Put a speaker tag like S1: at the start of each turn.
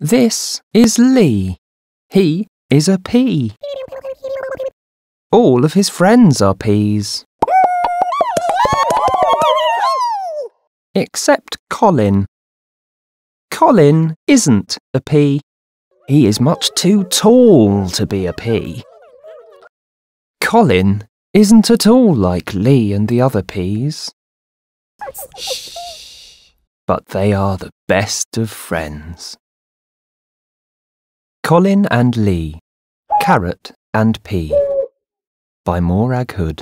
S1: This is Lee. He is a pea. All of his friends are peas. Except Colin. Colin isn't a pea. He is much too tall to be a pea. Colin isn't at all like Lee and the other peas. But they are the best of friends.
S2: Colin and Lee, Carrot and Pea by Morag Hood.